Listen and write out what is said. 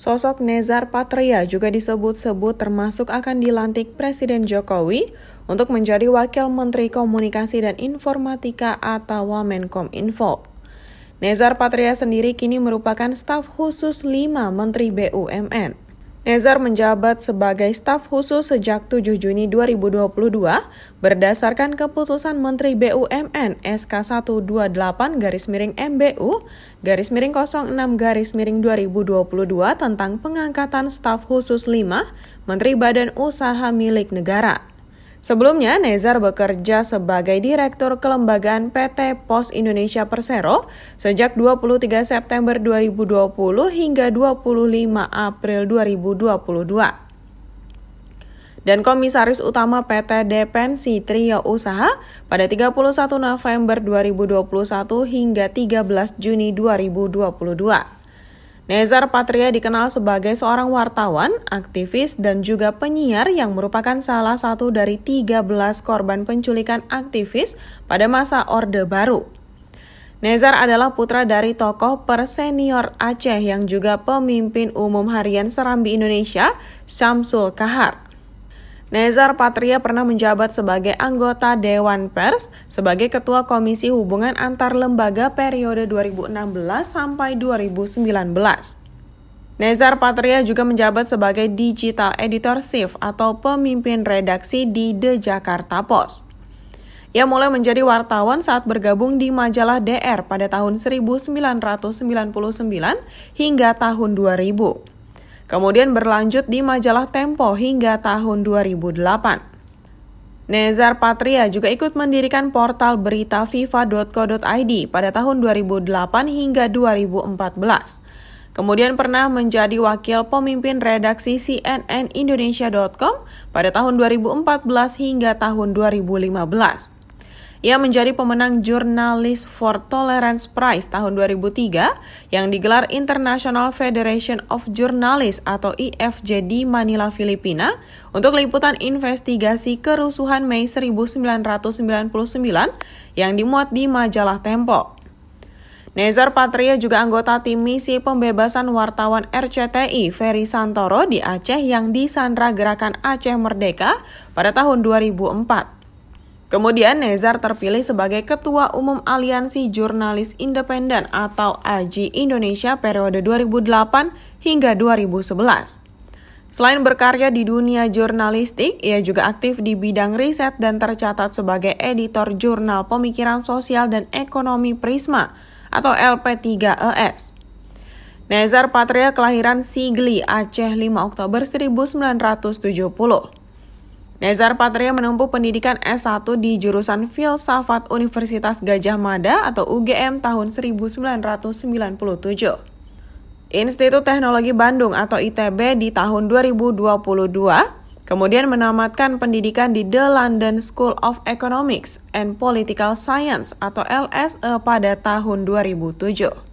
Sosok Nezar Patria juga disebut-sebut termasuk akan dilantik Presiden Jokowi untuk menjadi Wakil Menteri Komunikasi dan Informatika atau Wamenkom Info. Nezar Patria sendiri kini merupakan staf khusus 5 Menteri BUMN. Nezar menjabat sebagai staf khusus sejak 7 Juni 2022 berdasarkan keputusan Menteri BUMN SK 128 garis miring MBU garis miring 06 garis miring 2022 tentang pengangkatan staf khusus 5 Menteri Badan Usaha Milik Negara. Sebelumnya, Nezar bekerja sebagai Direktur Kelembagaan PT Pos Indonesia Persero sejak 23 September 2020 hingga 25 April 2022 dan Komisaris Utama PT Depensi Trio Usaha pada 31 November 2021 hingga 13 Juni 2022. Nezar Patria dikenal sebagai seorang wartawan, aktivis, dan juga penyiar yang merupakan salah satu dari 13 korban penculikan aktivis pada masa Orde Baru. Nezar adalah putra dari tokoh persenior Aceh yang juga pemimpin umum harian Serambi Indonesia, Syamsul Kahar. Nezar Patria pernah menjabat sebagai anggota Dewan Pers sebagai Ketua Komisi Hubungan Antar Lembaga periode 2016 sampai 2019. Nezar Patria juga menjabat sebagai Digital Editor Chief atau pemimpin redaksi di The Jakarta Post. Ia mulai menjadi wartawan saat bergabung di majalah DR pada tahun 1999 hingga tahun 2000. Kemudian berlanjut di majalah Tempo hingga tahun 2008. Nezar Patria juga ikut mendirikan portal berita fifa.co.id pada tahun 2008 hingga 2014. Kemudian pernah menjadi wakil pemimpin redaksi CNN Indonesia.com pada tahun 2014 hingga tahun 2015. Ia menjadi pemenang Jurnalis for Tolerance Prize tahun 2003 yang digelar International Federation of Journalists atau IFJ di Manila, Filipina untuk liputan investigasi kerusuhan Mei 1999 yang dimuat di majalah Tempo. Nezar Patria juga anggota tim misi pembebasan wartawan RCTI Ferry Santoro di Aceh yang disandra gerakan Aceh Merdeka pada tahun 2004. Kemudian Nezar terpilih sebagai Ketua Umum Aliansi Jurnalis Independen atau AJI Indonesia periode 2008 hingga 2011. Selain berkarya di dunia jurnalistik, ia juga aktif di bidang riset dan tercatat sebagai editor jurnal pemikiran sosial dan ekonomi Prisma atau LP3ES. Nezar Patria kelahiran Sigli, Aceh 5 Oktober 1970. Nezar Patria menempuh pendidikan S1 di jurusan Filsafat Universitas Gajah Mada atau UGM tahun 1997. Institut Teknologi Bandung atau ITB di tahun 2022, kemudian menamatkan pendidikan di The London School of Economics and Political Science atau LSE pada tahun 2007.